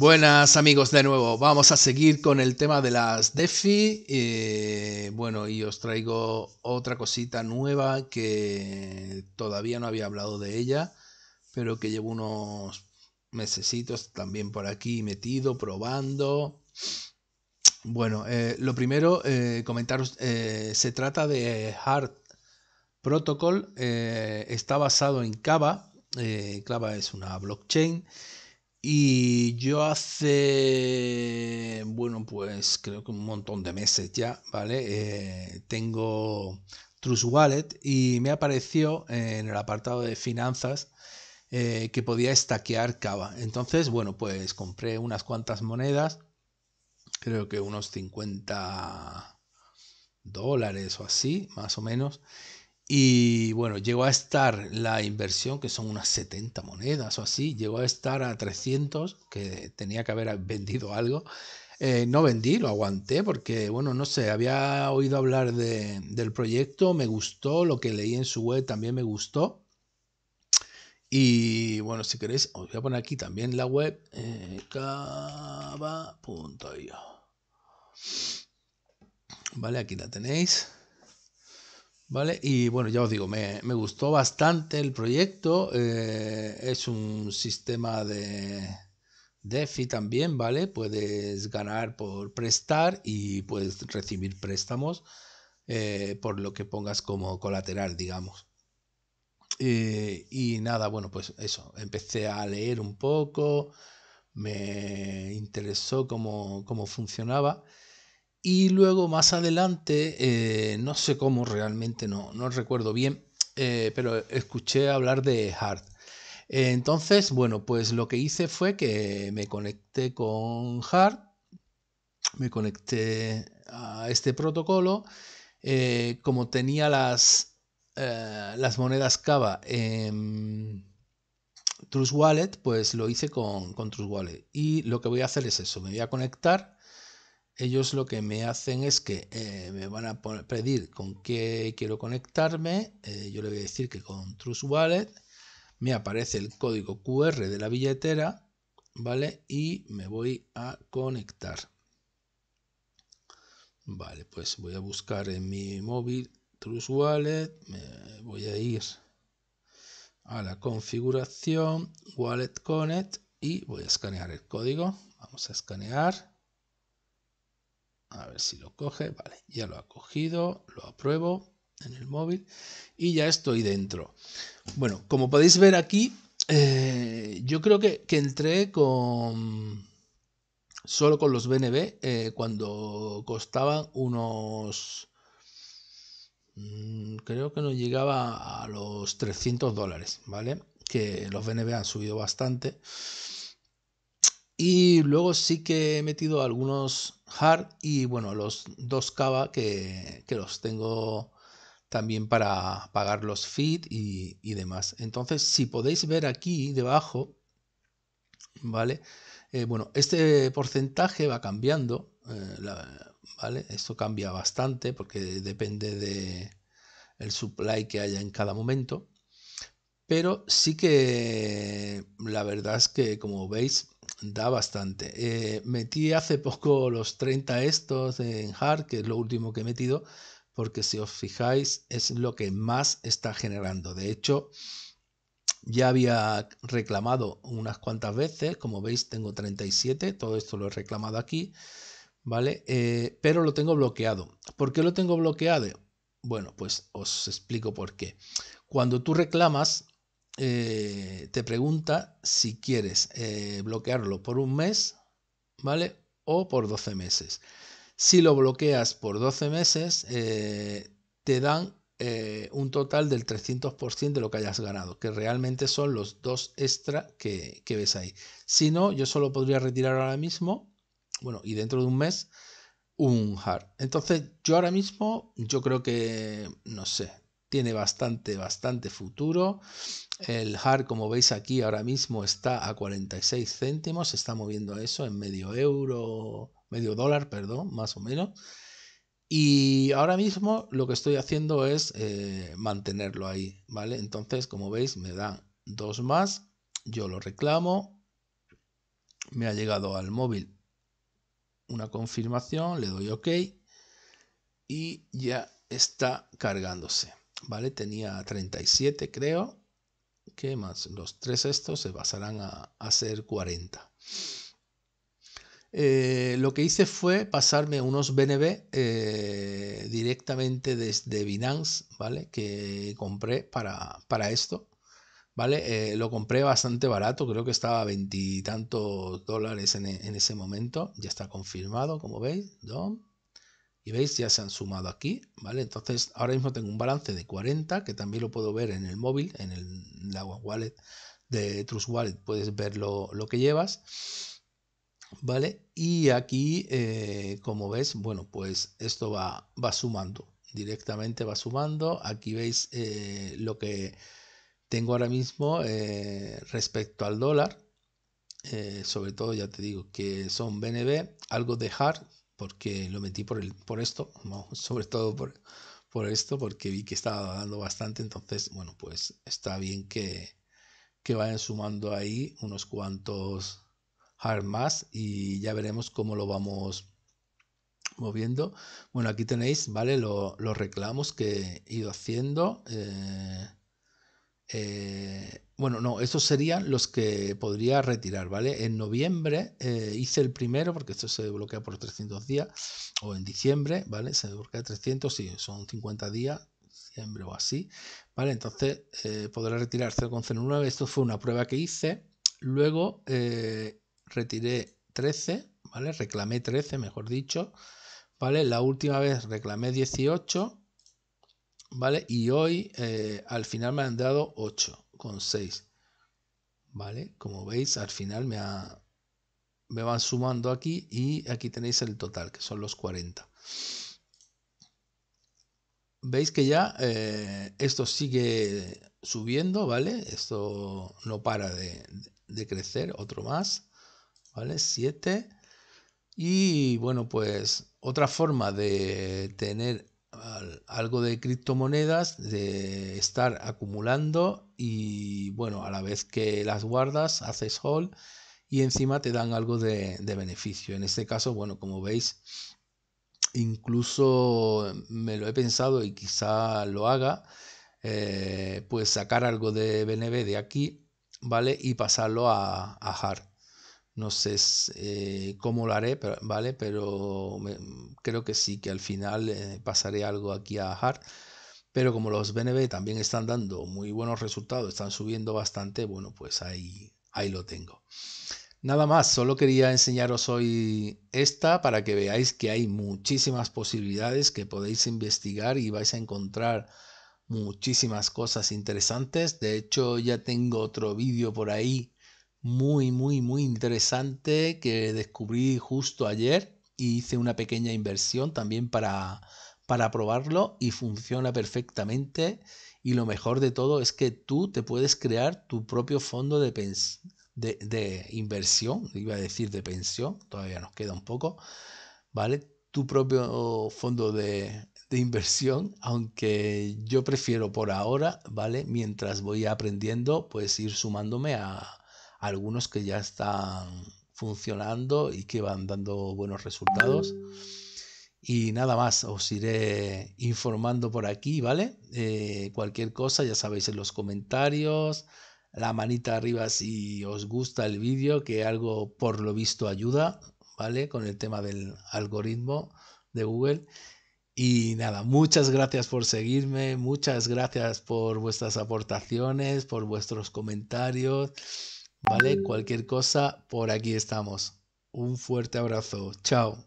Buenas amigos de nuevo, vamos a seguir con el tema de las DeFi. Eh, bueno, y os traigo otra cosita nueva que todavía no había hablado de ella, pero que llevo unos mesecitos también por aquí metido, probando. Bueno, eh, lo primero, eh, comentaros, se trata de Hard Protocol, está basado en Kava, Kava es una blockchain y yo hace, bueno, pues creo que un montón de meses ya, ¿vale? Eh, tengo Trust Wallet y me apareció en el apartado de finanzas eh, que podía estaquear Cava. Entonces, bueno, pues compré unas cuantas monedas, creo que unos 50 dólares o así, más o menos. Y bueno, llegó a estar la inversión, que son unas 70 monedas o así, llegó a estar a 300, que tenía que haber vendido algo. Eh, no vendí, lo aguanté porque, bueno, no sé, había oído hablar de, del proyecto, me gustó, lo que leí en su web también me gustó. Y bueno, si queréis, os voy a poner aquí también la web, eh, Vale, aquí la tenéis. ¿Vale? Y bueno, ya os digo, me, gustó bastante el proyecto. Eh, es un sistema de DeFi también, ¿vale? Puedes ganar por prestar y puedes recibir préstamos eh, por lo que pongas como colateral, digamos. Eh, y nada, bueno, pues eso, empecé a leer un poco, me interesó cómo, cómo funcionaba. Y luego más adelante, eh, no sé cómo realmente, no, no recuerdo bien, eh, pero escuché hablar de Hard. Eh, entonces, bueno, pues lo que hice fue que me conecté con Hard, me conecté a este protocolo. como tenía las, las monedas Cava en Trust Wallet, pues lo hice con, con Trust Wallet. Y lo que voy a hacer es eso, me voy a conectar ellos lo que me hacen es que eh, me van a pedir con qué quiero conectarme. Eh, yo le voy a decir que con Trust Wallet me aparece el código QR de la billetera, ¿vale? Y me voy a conectar. Vale, pues voy a buscar en mi móvil Trust Wallet, me voy a ir a la configuración Wallet Connect y voy a escanear el código. Vamos a escanear. A ver si lo coge. Vale, ya lo ha cogido, lo apruebo en el móvil y ya estoy dentro. Bueno, como podéis ver aquí, eh, yo creo que, que, entré con solo con los BNB eh, cuando costaban unos... Mm, creo que no llegaba a los 300 dólares, ¿vale? Que los BNB han subido bastante. Y luego sí que he metido algunos hard y bueno, los dos cava que, los tengo también para pagar los feed y, demás. Entonces, si podéis ver aquí debajo, ¿vale? Eh, bueno, este porcentaje va cambiando, eh, ¿vale? Esto cambia bastante porque depende de el supply que haya en cada momento. Pero sí que la verdad es que, como veis, Da bastante. Eh, metí hace poco los 30 estos en hard, que es lo último que he metido, porque si os fijáis es lo que más está generando. De hecho, ya había reclamado unas cuantas veces, como veis tengo 37, todo esto lo he reclamado aquí, ¿vale? Eh, pero lo tengo bloqueado. ¿Por qué lo tengo bloqueado? Bueno, pues os explico por qué. Cuando tú reclamas, eh, te pregunta si quieres eh, bloquearlo por un mes, ¿vale? O por 12 meses. Si lo bloqueas por 12 meses, eh, te dan un total del 300% de lo que hayas ganado, que realmente son los dos extra que, que ves ahí. Si no, yo solo podría retirar ahora mismo, bueno, y dentro de un mes, un hard. Entonces, yo ahora mismo, yo creo que, no sé, tiene bastante, bastante futuro. El hard como veis aquí, ahora mismo está a 46 céntimos, se está moviendo eso en medio euro, medio dólar, perdón, más o menos. Y ahora mismo lo que estoy haciendo es eh, mantenerlo ahí, ¿vale? Entonces, como veis, me dan dos más, yo lo reclamo, me ha llegado al móvil una confirmación, le doy OK y ya está cargándose. ¿vale? Tenía 37, creo. que más? Los tres estos se pasarán a hacer 40. Eh, lo que hice fue pasarme unos BNB eh, directamente desde Binance, ¿vale? Que compré para, para esto, ¿vale? Eh, lo compré bastante barato, creo que estaba a veintitantos dólares en, ese momento, ya está confirmado, como veis, y veis ya se han sumado aquí, ¿vale? Entonces ahora mismo tengo un balance de 40 que también lo puedo ver en el móvil, en el, la wallet de Trust Wallet puedes ver lo, que llevas, ¿vale? Y aquí, eh, como ves, bueno, pues esto va, va sumando, directamente va sumando, aquí veis eh, lo que tengo ahora mismo eh, respecto al dólar, sobre todo ya te digo que son BNB, algo de hard, porque lo metí por, el, por esto, sobre todo por, por esto, porque vi que estaba dando bastante, entonces, bueno, pues está bien que, que vayan sumando ahí unos cuantos hard más y ya veremos cómo lo vamos moviendo. Bueno, aquí tenéis, ¿vale? Lo, los reclamos que he ido haciendo. Eh, eh, bueno, no, estos serían los que podría retirar, ¿vale? En noviembre eh, hice el primero, porque esto se bloquea por 300 días, o en diciembre, ¿vale? Se bloquea 300, sí, son 50 días, diciembre o así, ¿vale? Entonces podrá eh, podré retirar 0,09, esto fue una prueba que hice, luego retiré 13, ¿vale? Reclamé 13, mejor dicho, ¿vale? La última vez reclamé 18, ¿vale? Y hoy eh, al final me han dado con 6 ¿vale? Como veis, al final me, me van sumando aquí y aquí tenéis el total, que son los 40. Veis que ya eh, esto sigue subiendo, ¿vale? Esto no para de, de crecer, otro más, ¿vale? 7. Y bueno, pues otra forma de tener algo de criptomonedas, de estar acumulando y bueno, a la vez que las guardas, haces hold y encima te dan algo de, beneficio. En este caso, bueno, como veis, incluso me lo he pensado y quizá lo haga, eh, pues sacar algo de BNB de aquí, ¿vale? Y pasarlo a, a hard. No sé eh, cómo lo haré, pero, ¿vale? Pero mm, creo que sí, que al final eh, pasaré algo aquí a Hart. Pero como los BNB también están dando muy buenos resultados, están subiendo bastante, bueno, pues ahí, ahí lo tengo. Nada más, solo quería enseñaros hoy esta para que veáis que hay muchísimas posibilidades que podéis investigar y vais a encontrar muchísimas cosas interesantes. De hecho, ya tengo otro vídeo por ahí muy, muy, muy interesante que descubrí justo ayer y hice una pequeña inversión también para, para probarlo y funciona perfectamente. Y lo mejor de todo es que tú te puedes crear tu propio fondo de, de, de inversión, iba a decir de pensión, todavía nos queda un poco, ¿vale? Tu propio fondo de, de inversión, aunque yo prefiero por ahora, ¿vale? Mientras voy aprendiendo, pues ir sumándome a, algunos que ya están funcionando y que van dando buenos resultados. Y nada más, os iré informando por aquí, ¿vale? Eh, cualquier cosa ya sabéis en los comentarios, la manita arriba si os gusta el vídeo, que algo por lo visto ayuda, ¿vale? Con el tema del algoritmo de Google. Y nada, muchas gracias por seguirme, muchas gracias por vuestras aportaciones, por vuestros comentarios. ¿Vale? Cualquier cosa, por aquí estamos. Un fuerte abrazo. Chao.